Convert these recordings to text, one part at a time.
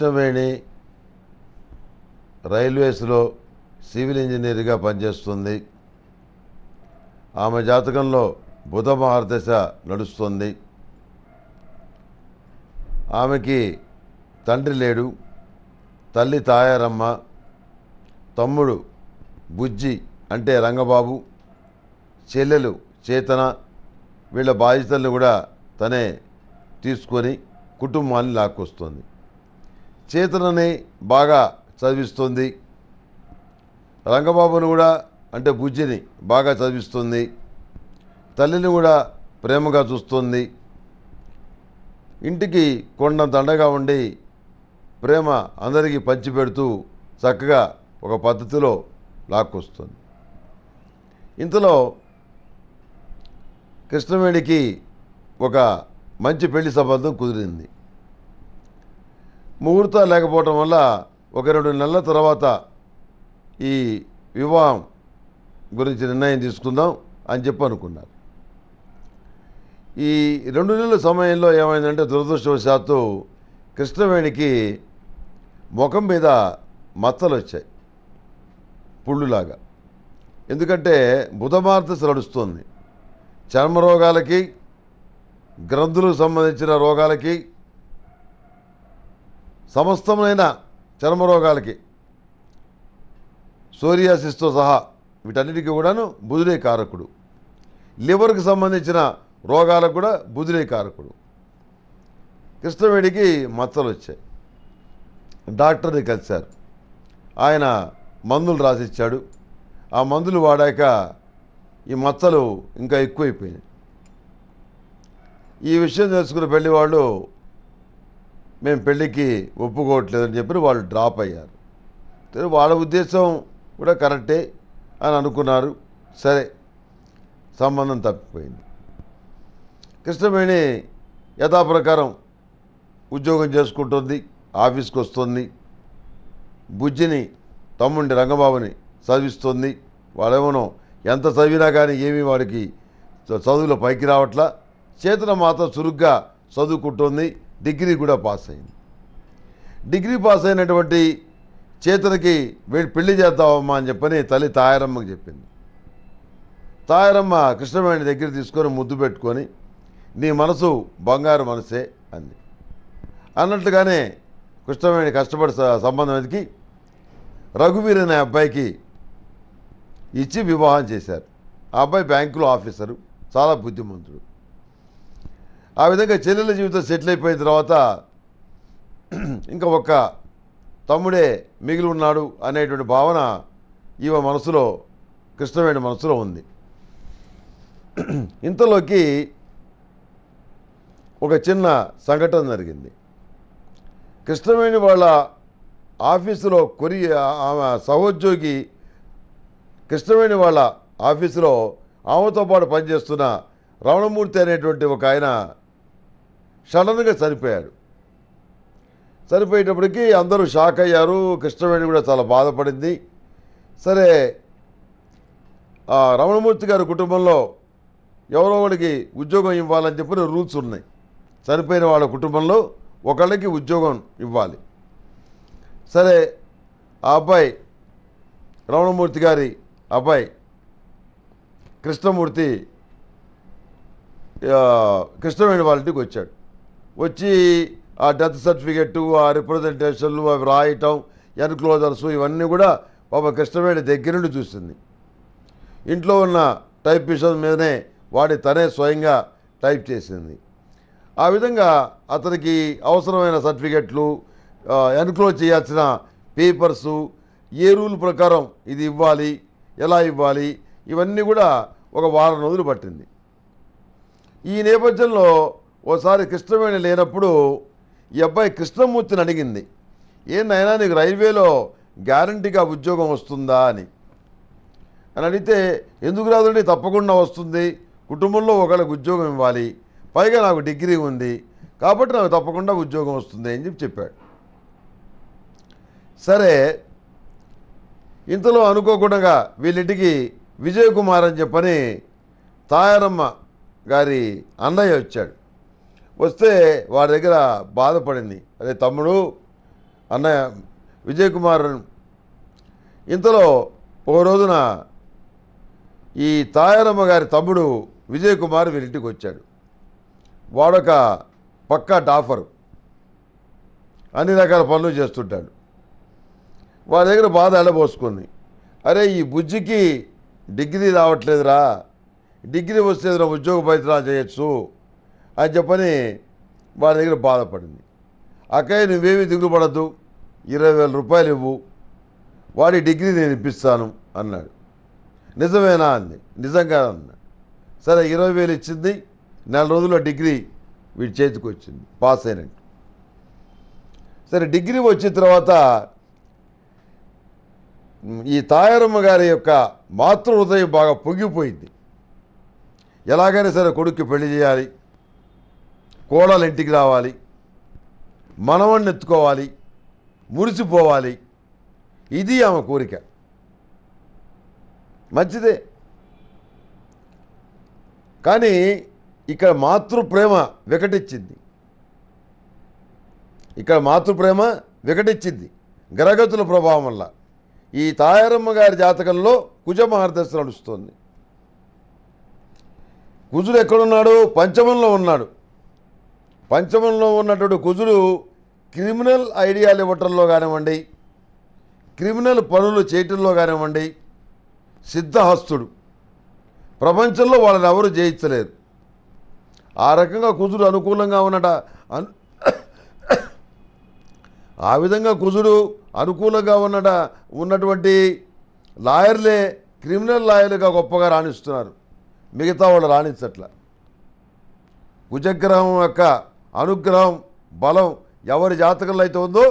Krishnaveni రైల్వేస్లో civil ఇంజనీర్గా పనిచేస్తుంది ఆమె జాతకంలో బుధ మహారదశ నడుస్తుంది ఆమెకి తండ్రి లేడు తల్లి తాయారమ్మ తమ్ముడు బుజ్జి అంటే రంగబాబు చెల్లెలు చేతన వీళ్ళ బాధ్యతలను కూడా తనే తీసుకొని కుటుంబాన్ని లాక్కొస్తుంది చేతనని బాగా చదివిస్తుంది రంగబాబును కూడా అంటే బుజ్జిని బాగా చదివిస్తుంది తల్లిని కూడా ప్రేమగా చూస్తుంది ఇంటికి కొండంత అండగా ఉండి ప్రేమ అందరికీ పంచిపెడుతూ చక్కగా ఒక పద్ధతిలో లాక్కొస్తుంది ఇంతలో కృష్ణవేణికి ఒక మంచి పెళ్లి సంబంధం కుదిరింది ముహూర్తం లేకపోవటం వల్ల ఒక రెండు నెలల తర్వాత ఈ వివాహం గురించి నిర్ణయం తీసుకుందాం అని చెప్పి అనుకున్నారు ఈ రెండు నెలల సమయంలో ఏమైందంటే దురదృష్టవశాత్తు కృష్ణవేణికి ముఖం మీద మత్తలు వచ్చాయి పుళ్ళులాగా ఎందుకంటే బుధమార్తెస్ నడుస్తుంది చర్మ రోగాలకి గ్రంథులకు సంబంధించిన రోగాలకి సమస్తమైన చర్మరోగాలకి సోరియాసిస్తో సహా వీటన్నిటికీ కూడాను బుధుడే కారకుడు లివర్కి సంబంధించిన రోగాలకు కూడా బుధుడే కారకుడు కృష్ణవేడికి మచ్చలు వచ్చాయి డాక్టర్ని కలిశారు ఆయన మందులు రాసిచ్చాడు ఆ మందులు వాడాక ఈ మచ్చలు ఇంకా ఎక్కువైపోయినాయి ఈ విషయం తెలుసుకున్న పెళ్లి వాళ్ళు మేము పెళ్ళికి ఒప్పుకోవట్లేదని చెప్పి వాళ్ళు డ్రాప్ అయ్యారు వాళ్ళ ఉద్దేశం కూడా కరెక్టే అని అనుకున్నారు సరే సంబంధం తప్పిపోయింది కృష్ణవేణి యథాప్రకారం ఉద్యోగం చేసుకుంటుంది ఆఫీస్కి వస్తుంది బుజ్జిని తమ్ముండి రంగబాబుని చదివిస్తుంది వాళ్ళేమోనో ఎంత చదివినా కానీ ఏమీ వాడికి చదువులో పైకి రావట్లా చేతన మాత్రం చురుగ్గా చదువుకుంటుంది డిగ్రీ కూడా పాస్ అయింది డిగ్రీ పాస్ అయినటువంటి చేతనకి పెళ్లి చేద్దామమ్మా అని చెప్పని తల్లి తాయారమ్మకు చెప్పింది తాయారమ్మ కృష్ణవేణి దగ్గర తీసుకొని ముద్దు పెట్టుకొని నీ మనసు బంగారు మనసే అంది అన్నట్లుగానే కృష్ణవేణి కష్టపడి సంబంధం ఎదికి రఘువీర్ అనే అబ్బాయికి ఇచ్చి వివాహం చేశారు ఆ అబ్బాయి బ్యాంకులో ఆఫీసరు చాలా బుద్ధిమంతుడు ఆ విధంగా చెల్లెల జీవితం సెటిల్ అయిపోయిన తర్వాత ఇంకా ఒక తమ్ముడే మిగిలి ఉన్నాడు అనేటువంటి భావన ఈ మనసులో కృష్ణవేణి మనసులో ఉంది ఇంతలోకి ఒక చిన్న సంఘటన జరిగింది కృష్ణవేణి వాళ్ళ ఆఫీసులో కొరి ఆమె సహోద్యోగి కృష్ణవేణి వాళ్ళ ఆఫీసులో ఆమెతో పాటు పనిచేస్తున్న రమణమూర్తి అనేటువంటి ఒక ఆయన సడన్గా చనిపోయాడు చనిపోయేటప్పటికీ అందరూ షాక్ అయ్యారు కృష్ణవేణి కూడా చాలా బాధపడింది సరే రమణమూర్తి గారి కుటుంబంలో ఎవరో వాడికి ఉద్యోగం ఇవ్వాలని చెప్పిన రూల్స్ ఉన్నాయి చనిపోయిన వాళ్ళ కుటుంబంలో ఒకళ్ళకి ఉద్యోగం ఇవ్వాలి సరే ఆ అబ్బాయి రమణమూర్తి గారి అబ్బాయి కృష్ణమూర్తి కృష్ణవేణి వాళ్ళ ఇంటికి వచ్చాడు వచ్చి ఆ డెత్ సర్టిఫికెట్టు ఆ రిప్రజెంటేషన్లు అవి రాయటం ఎన్క్లోజర్స్ ఇవన్నీ కూడా పాప దగ్గర నుండి చూసింది ఇంట్లో ఉన్న టైప్ మిషన్ మీదనే వాడి తనే స్వయంగా టైప్ చేసింది ఆ విధంగా అతనికి అవసరమైన సర్టిఫికెట్లు ఎన్క్లోజ్ చేయాల్సిన పేపర్సు ఏ రూల్ ప్రకారం ఇది ఇవ్వాలి ఎలా ఇవ్వాలి ఇవన్నీ కూడా ఒక వారం రోజులు పట్టింది ఈ నేపథ్యంలో ఓసారి కృష్ణవేణి లేనప్పుడు ఈ అబ్బాయి కృష్ణమూర్తిని అడిగింది ఏందైనా నీకు రైల్వేలో గ్యారంటీగా ఉద్యోగం వస్తుందా అని అని అడిగితే ఎందుకు రాదండి తప్పకుండా వస్తుంది కుటుంబంలో ఒకళ్ళకి ఉద్యోగం ఇవ్వాలి పైగా నాకు డిగ్రీ ఉంది కాబట్టి నాకు తప్పకుండా ఉద్యోగం వస్తుంది అని చెప్పి చెప్పాడు సరే ఇంతలో అనుకోకుండా వీళ్ళింటికి విజయ్ కుమార్ అని చెప్పని తాయారమ్మ గారి అన్నయ్య వచ్చాడు వస్తే వాడి దగ్గర బాధపడింది అదే తమ్ముడు అన్నయ్య విజయ్ కుమార్ ఇంతలో ఒక రోజున ఈ తాయారమ్మ గారి తమ్ముడు విజయ్ కుమార్ వీరింటికి వచ్చాడు వాడొక పక్కా టాఫర్ అన్ని రకాల పనులు చేస్తుంటాడు వాడి దగ్గర బాధ అడబోసుకుంది అరే ఈ బుజ్జికి డిగ్రీ రావట్లేదురా డిగ్రీ వస్తే ఉద్యోగ ప్రయత్నాలు చేయొచ్చు అని చెప్పని వారి దగ్గర బాధపడింది అక్కయ్య నువ్వేమి దిగులు పడద్దు ఇరవై వేల రూపాయలు ఇవ్వు వాడి డిగ్రీ నేను ఇప్పిస్తాను అన్నాడు నిజమేనా అంది నిజంగా అన్న సరే ఇరవై వేలు ఇచ్చింది నెల రోజుల్లో డిగ్రీ వీడి చేతికి వచ్చింది పాస్ అయినట్టు సరే డిగ్రీ వచ్చిన తర్వాత ఈ తాయారమ్మ గారి యొక్క మాతృ హృదయం బాగా పొంగిపోయింది ఎలాగైనా సరే కొడుక్కి పెళ్లి చేయాలి కోడలు ఇంటికి రావాలి మనవణ్ణి ఎత్తుకోవాలి మురిసిపోవాలి ఇది ఆమె కోరిక మంచిదే కానీ ఇక్కడ మాతృప్రేమ వికటిచ్చింది ఇక్కడ మాతృప్రేమ వికటిచ్చింది గ్రహగతుల ప్రభావం వల్ల ఈ తాయారమ్మ గారి జాతకంలో కుజ మహర్దశ నడుస్తుంది కుజుడు ఎక్కడున్నాడు పంచమంలో ఉన్నాడు పంచమంలో ఉన్నటువంటి కుజుడు క్రిమినల్ ఐడియాలు ఇవ్వటంలో కానివ్వండి క్రిమినల్ పనులు చేయటంలో కానివ్వండి సిద్ధహస్తుడు ప్రపంచంలో వాళ్ళని ఎవరు జయించలేరు ఆ రకంగా కుజుడు అనుకూలంగా ఉన్నట ఆ విధంగా కుజుడు అనుకూలంగా ఉన్నట ఉన్నటువంటి లాయర్లే క్రిమినల్ లాయర్లుగా గొప్పగా రాణిస్తున్నారు మిగతా వాళ్ళు రాణించట్ల కుజగ్రహం యొక్క అనుగ్రహం బలం ఎవరి జాతకంలో అయితే ఉందో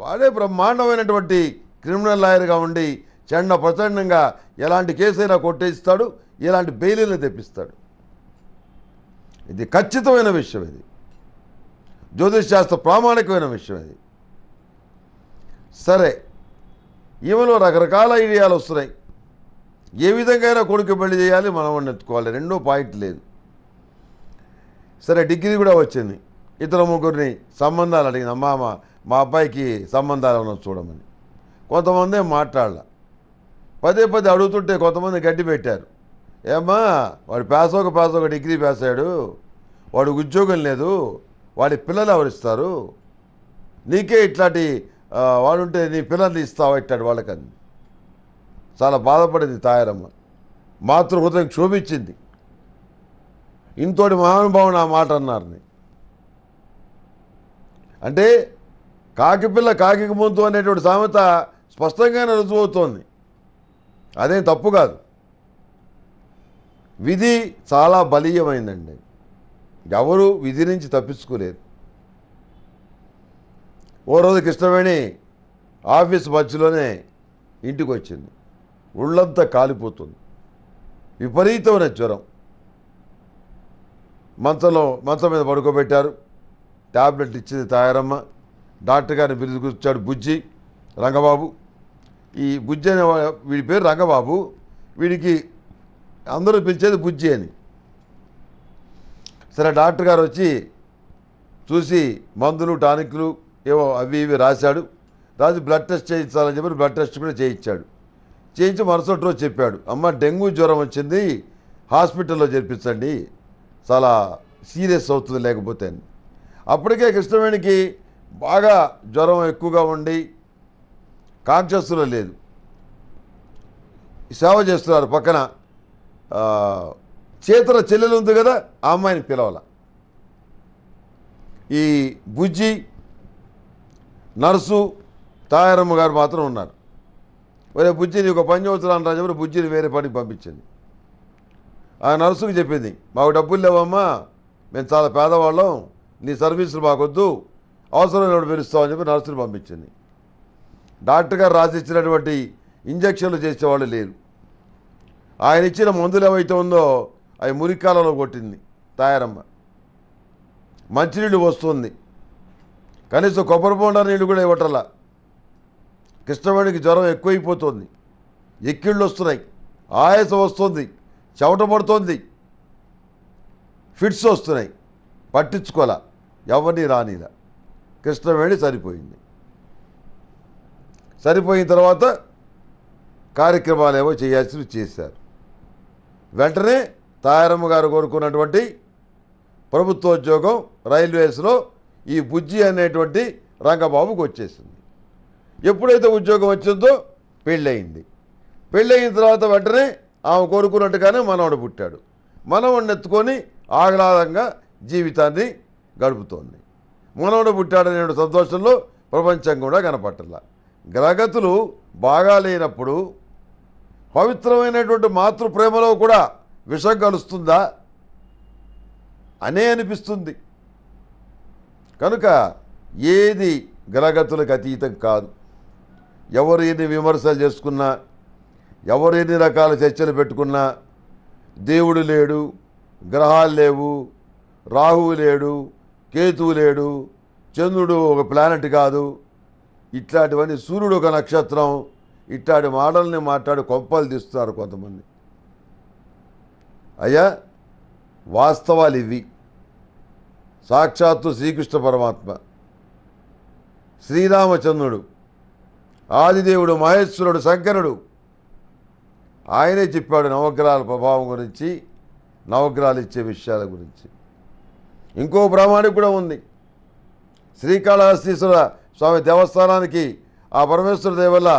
వాడే బ్రహ్మాండమైనటువంటి క్రిమినల్ లాయర్గా ఉండి చెండ ప్రచండంగా ఎలాంటి కేసైనా కొట్టేస్తాడు ఎలాంటి బెయిలీలు తెప్పిస్తాడు ఇది ఖచ్చితమైన విషయం ఇది జ్యోతిషశాస్త్ర ప్రామాణికమైన విషయం ఇది సరే ఈమెలో రకరకాల ఐడియాలు వస్తున్నాయి ఏ విధంగా అయినా కొడుకు పెళ్లి చేయాలి మనం ఎత్తుకోవాలి రెండో పాయింట్ లేదు సరే డిగ్రీ కూడా వచ్చింది ఇతర ముగ్గురిని సంబంధాలు అడిగింది అమ్మా మా అబ్బాయికి సంబంధాలు ఉన్న చూడమని కొంతమంది మాట్లాడాల పదే పదే అడుగుతుంటే కొంతమంది గడ్డి పెట్టారు ఏమ్మా వాడు పేసోక పేసోక డిగ్రీ పేసాడు వాడు ఉద్యోగం లేదు వాడి పిల్లలు ఎవరిస్తారు నీకే ఇట్లాంటి వాడుంటే నీ పిల్లల్ని ఇస్తావు ఇట్లాంటి వాళ్ళకని చాలా బాధపడింది తాయారమ్మ మాతృహృదయం క్షోభించింది ఇంతోటి మహానుభావుని ఆ మాట అన్నారు అంటే కాకిపిల్ల కాకికి ముందు అనేటువంటి సామెత స్పష్టంగానే రుజువవుతోంది అదేం తప్పు కాదు విధి చాలా బలీయమైందండి ఎవరు విధి నుంచి తప్పించుకోలేరు ఓ రోజు కృష్ణవేణి ఆఫీస్ మధ్యలోనే ఇంటికి వచ్చింది ఒళ్ళంతా కాలిపోతుంది విపరీతమైన జ్వరం మంచంలో మంచం మీద పడుకోబెట్టారు ట్యాబ్లెట్ ఇచ్చింది తాయారమ్మ డాక్టర్ గారిని పిలుచుకొచ్చాడు బుజ్జి రంగబాబు ఈ బుజ్జి అనే వీడి పేరు రంగబాబు వీడికి అందరూ పిలిచేది బుజ్జి అని సరే డాక్టర్ గారు వచ్చి చూసి మందులు టానిక్లు ఏవో అవి ఇవి రాశాడు రాసి బ్లడ్ టెస్ట్ చేయించాలని చెప్పి బ్లడ్ టెస్ట్ కూడా చేయించాడు చేయించి మరుసటి రోజు చెప్పాడు అమ్మ డెంగ్యూ జ్వరం వచ్చింది హాస్పిటల్లో చేర్పించండి చాలా సీరియస్ అవుతుంది లేకపోతే అప్పటికే కృష్ణవేణికి బాగా జ్వరం ఎక్కువగా ఉండి కాన్షియస్లో లేదు సేవ చేస్తున్నారు పక్కన చేతుల చెల్లెలు ఉంది కదా ఆ అమ్మాయిని పిలవాల ఈ బుజ్జి నర్సు తాయారమ్మ గారు మాత్రం ఉన్నారు వరే బుజ్జి నీకు పని చదువుతున్నాను రాజు బుజ్జిని వేరే పనికి పంపించింది ఆ నర్సుకు చెప్పింది మాకు డబ్బులు లేవమ్మా మేము చాలా పేదవాళ్ళం నీ సర్వీసులు మాకొద్దు అవసరమైనప్పుడు అని చెప్పి నర్సుని పంపించింది డాక్టర్ గారు రాసిచ్చినటువంటి ఇంజక్షన్లు చేసేవాళ్ళు లేరు ఆయన ఇచ్చిన మందులు ఏవైతే ఉందో అవి మురికాలలో కొట్టింది తయారమ్మ మంచినీళ్ళు వస్తుంది కనీసం కొబ్బరి బొండ నీళ్ళు కూడా ఇవ్వటలా కృష్ణవేణికి జ్వరం ఎక్కువైపోతుంది ఎక్కిళ్ళు వస్తున్నాయి ఆయాసం వస్తుంది పడుతోంది ఫిట్స్ వస్తున్నాయి పట్టించుకోలే ఎవరిని రానిలా కృష్ణవేణి సరిపోయింది సరిపోయిన తర్వాత కార్యక్రమాలు ఏవో చేయాల్సినవి చేశారు వెంటనే తాయారమ్మ గారు కోరుకున్నటువంటి ప్రభుత్వోద్యోగం రైల్వేస్లో ఈ బుజ్జి అనేటువంటి రంగబాబుకు వచ్చేసింది ఎప్పుడైతే ఉద్యోగం వచ్చిందో పెళ్ళయింది పెళ్ళయిన తర్వాత వెంటనే ఆమె కోరుకున్నట్టుగానే మనవడు పుట్టాడు మనవడిని ఎత్తుకొని ఆహ్లాదంగా జీవితాన్ని గడుపుతోంది మనవడు పుట్టాడనే సంతోషంలో ప్రపంచం కూడా కనపట్టాల గ్రగతులు బాగా లేనప్పుడు పవిత్రమైనటువంటి మాతృప్రేమలో కూడా విషం కలుస్తుందా అనే అనిపిస్తుంది కనుక ఏది గ్రహగతులకు అతీతం కాదు ఎవరు ఏది విమర్శలు చేసుకున్నా ఎవరు ఎన్ని రకాల చర్చలు పెట్టుకున్నా దేవుడు లేడు గ్రహాలు లేవు రాహువు లేడు కేతువు లేడు చంద్రుడు ఒక ప్లానెట్ కాదు ఇట్లాంటివన్నీ సూర్యుడు ఒక నక్షత్రం ఇట్లాంటి మాటల్ని మాట్లాడి కొంపలు తీస్తున్నారు కొంతమంది అయ్యా వాస్తవాలు ఇవి సాక్షాత్తు శ్రీకృష్ణ పరమాత్మ శ్రీరామచంద్రుడు ఆదిదేవుడు మహేశ్వరుడు శంకరుడు ఆయనే చెప్పాడు నవగ్రహాల ప్రభావం గురించి నవగ్రహాలు ఇచ్చే విషయాల గురించి ఇంకో ప్రామాణిక కూడా ఉంది శ్రీకాళహస్తీశ్వర స్వామి దేవస్థానానికి ఆ పరమేశ్వర దేవల్ల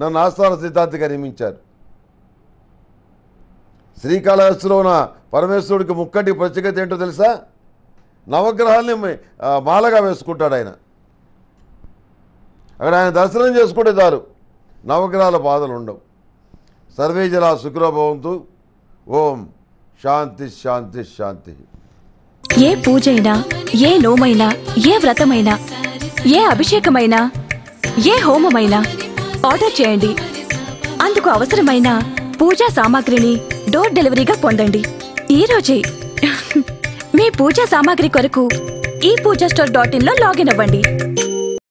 నన్ను ఆస్థాన సిద్ధాంతిగా నియమించారు శ్రీకాళహస్తిలో ఉన్న పరమేశ్వరుడికి ముక్కటి ప్రత్యేకత ఏంటో తెలుసా నవగ్రహాల్ని మాలగా వేసుకుంటాడు ఆయన అక్కడ ఆయన దర్శనం చేసుకుంటే చాలు నవగ్రహాల బాధలు ఉండవు సర్వే జలా సుఖినోభవంతు ఓం శాంతి శాంతి శాంతి ఏ పూజైనా ఏ లోమైనా ఏ వ్రతమైనా ఏ అభిషేకమైనా ఏ హోమమైనా ఆర్డర్ చేయండి అందుకు అవసరమైన పూజా సామాగ్రిని డోర్ డెలివరీగా పొందండి ఈరోజు మీ పూజా సామాగ్రి కొరకు ఈ పూజా స్టోర్ డాట్ ఇన్లో లాగిన్ అవ్వండి